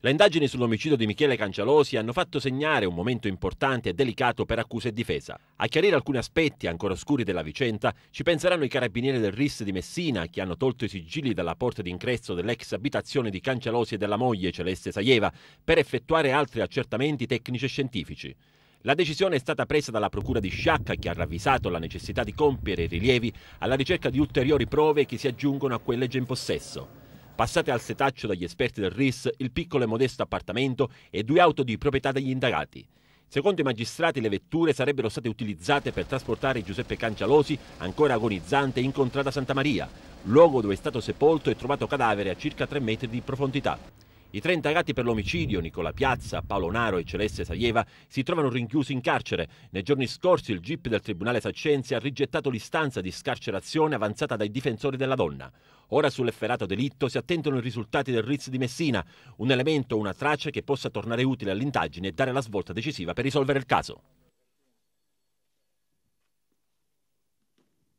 Le indagini sull'omicidio di Michele Cancialosi hanno fatto segnare un momento importante e delicato per accusa e difesa. A chiarire alcuni aspetti ancora oscuri della vicenda ci penseranno i carabinieri del RIS di Messina che hanno tolto i sigilli dalla porta d'ingresso dell'ex abitazione di Cancialosi e della moglie Celeste Saieva per effettuare altri accertamenti tecnici e scientifici. La decisione è stata presa dalla Procura di Sciacca che ha ravvisato la necessità di compiere i rilievi alla ricerca di ulteriori prove che si aggiungono a quelle già in possesso. Passate al setaccio dagli esperti del RIS il piccolo e modesto appartamento e due auto di proprietà degli indagati. Secondo i magistrati le vetture sarebbero state utilizzate per trasportare Giuseppe Cancialosi, ancora agonizzante, in contrada Santa Maria, luogo dove è stato sepolto e trovato cadavere a circa 3 metri di profondità. I tre indagati per l'omicidio, Nicola Piazza, Paolo Naro e Celeste Saieva, si trovano rinchiusi in carcere. Nei giorni scorsi il GIP del Tribunale Saccenzi ha rigettato l'istanza di scarcerazione avanzata dai difensori della donna. Ora sull'efferato delitto si attendono i risultati del Ritz di Messina, un elemento, una traccia che possa tornare utile all'indagine e dare la svolta decisiva per risolvere il caso.